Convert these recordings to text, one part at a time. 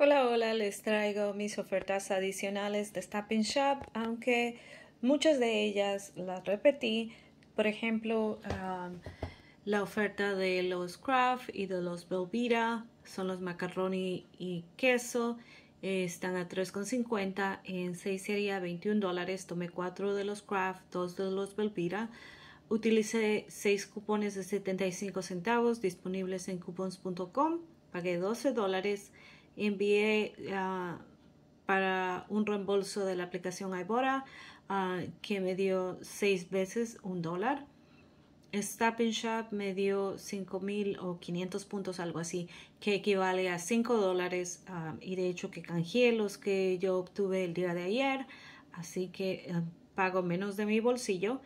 Hola, hola, les traigo mis ofertas adicionales de Stopping Shop, aunque muchas de ellas las repetí. Por ejemplo, la oferta de los Kraft y de los Belvira, son los macarroni y queso, eh, están a 3,50, en 6 sería 21 dólares, tomé 4 de los Kraft, 2 de los Belvira. Utilicé 6 cupones de 75 centavos disponibles en coupons.com, pagué 12 dólares envié ah, para un reembolso de la aplicación Ibora ah, que me dio seis veces un dólar. Stop Shop me dio cinco mil o quinientos puntos, algo así, que equivale a cinco dólares. Ah, y de hecho que canjeé los que yo obtuve el día de ayer, así que pago menos de mi bolsillo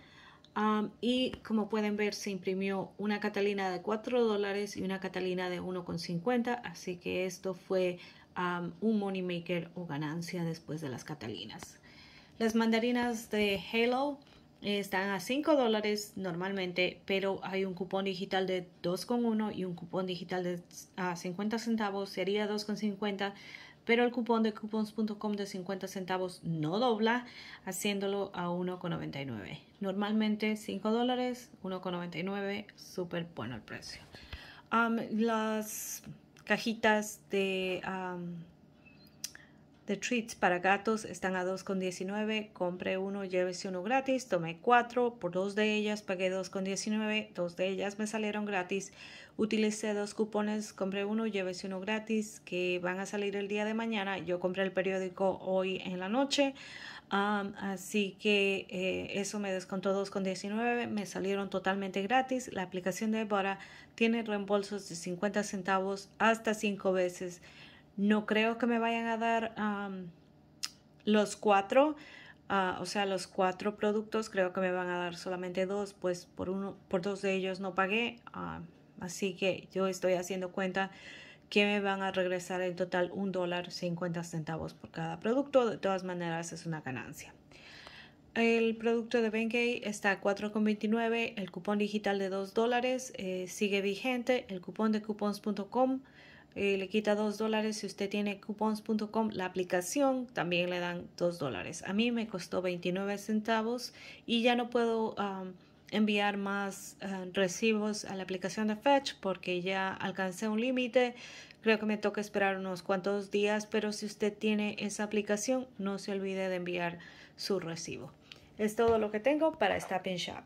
y como pueden ver, se imprimió una Catalina de 4 dólares y una Catalina de 1,50. Así que esto fue un money maker o ganancia después de las Catalinas. Las mandarinas de Halo eh, están a 5 dólares normalmente, pero hay un cupón digital de 2,1 y un cupón digital de 50 ah, centavos, sería 2,50 pero el cupón de coupons.com de 50 centavos no dobla, haciéndolo a 1,99. Normalmente 5 dólares, 1,99, súper bueno el precio. las cajitas de treats para gatos están a 2,19. Compré uno, llévese uno gratis. Tomé cuatro, por dos de ellas pagué 2,19. Dos de ellas me salieron gratis. Utilicé dos cupones, compré uno, llévese uno gratis, que van a salir el día de mañana. Yo compré el periódico hoy en la noche. así que eh, eso me descontó con 2,19. Me salieron totalmente gratis. La aplicación de Bora tiene reembolsos de 50 centavos hasta 5 veces. No creo que me vayan a dar los cuatro. Ah, o sea, los cuatro productos creo que me van a dar solamente dos, pues por uno, por dos de ellos no pagué. así que yo estoy haciendo cuenta que me van a regresar en total un dólar cincuenta centavos por cada producto. De todas maneras es una ganancia. El producto de Bengay está a 4,29, el cupón digital de 2 dólares eh, sigue vigente, el cupón de cupons.com. Eh, le quita 2 dólares. Si usted tiene coupons.com, la aplicación también le dan 2 dólares. A mí me costó 29 centavos y ya no puedo enviar más eh, recibos a la aplicación de Fetch porque ya alcancé un límite. Creo que me toca esperar unos cuantos días, pero si usted tiene esa aplicación, no se olvide de enviar su recibo. Es todo lo que tengo para Stop Shop.